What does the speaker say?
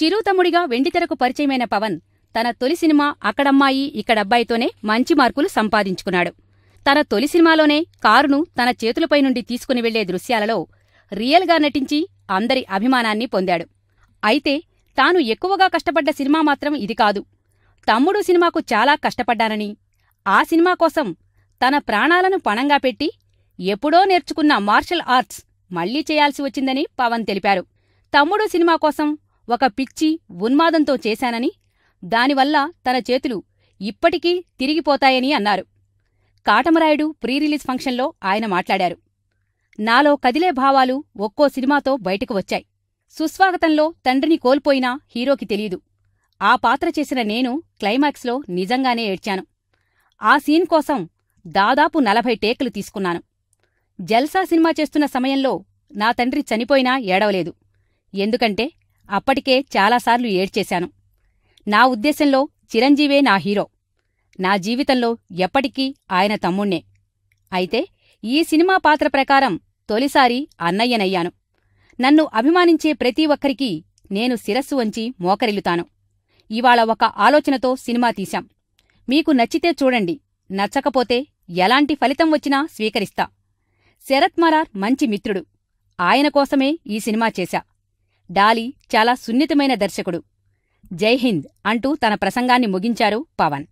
చిరుతమ్ముడిగా వెండితెరకు పరిచయమైన పవన్ తన తొలి సినిమా అక్కడమ్మాయి ఇక్కడబ్బాయితోనే మంచి మార్కులు సంపాదించుకున్నాడు తన తొలి సినిమాలోనే కారును తన చేతులపై నుండి తీసుకుని వెళ్లే దృశ్యాలలో రియల్గా నటించి అందరి అభిమానాన్ని పొందాడు అయితే తాను ఎక్కువగా కష్టపడ్డ సినిమా మాత్రం ఇది కాదు తమ్ముడు సినిమాకు చాలా కష్టపడ్డానని ఆ సినిమా కోసం తన ప్రాణాలను పణంగా పెట్టి ఎప్పుడో నేర్చుకున్న మార్షల్ ఆర్ట్స్ మళ్లీ చేయాల్సి వచ్చిందని పవన్ తెలిపారు తమ్ముడు సినిమా కోసం ఒక పిచ్చి ఉన్మాదంతో చేశానని దానివల్ల తన చేతులు ఇప్పటికీ తిరిగిపోతాయని అన్నారు కాటమరాయుడు ప్రీరిలీజ్ ఫంక్షన్లో ఆయన మాట్లాడారు నాలో కదిలే భావాలు ఒక్కో సినిమాతో బయటకు వచ్చాయి సుస్వాగతంలో తండ్రిని కోల్పోయినా హీరోకి తెలియదు ఆ పాత్ర చేసిన నేను క్లైమాక్స్లో నిజంగానే ఏడ్చాను ఆ సీన్ కోసం దాదాపు నలభై టేకులు తీసుకున్నాను జల్సా సినిమా చేస్తున్న సమయంలో నా తండ్రి చనిపోయినా ఏడవలేదు ఎందుకంటే అప్పటికే చాలాసార్లు ఏడ్చేశాను నా ఉద్దేశంలో చిరంజీవే నా హీరో నా జీవితంలో ఎప్పటికీ ఆయన తమ్ముణ్ణే అయితే ఈ సినిమా పాత్ర ప్రకారం తొలిసారి అన్నయ్యనయ్యాను నన్ను అభిమానించే ప్రతి ఒక్కరికీ నేను శిరస్సు వంచి మోకరిల్లుతాను ఇవాళ ఒక ఆలోచనతో సినిమా తీశాం మీకు నచ్చితే చూడండి నచ్చకపోతే ఎలాంటి ఫలితం వచ్చినా స్వీకరిస్తా శరత్ మరార్ మంచి మిత్రుడు ఆయన కోసమే ఈ సినిమా చేశా డాలీ చాలా సున్నితమైన దర్శకుడు జై హింద్ అంటూ తన ప్రసంగాన్ని ముగించారు పవన్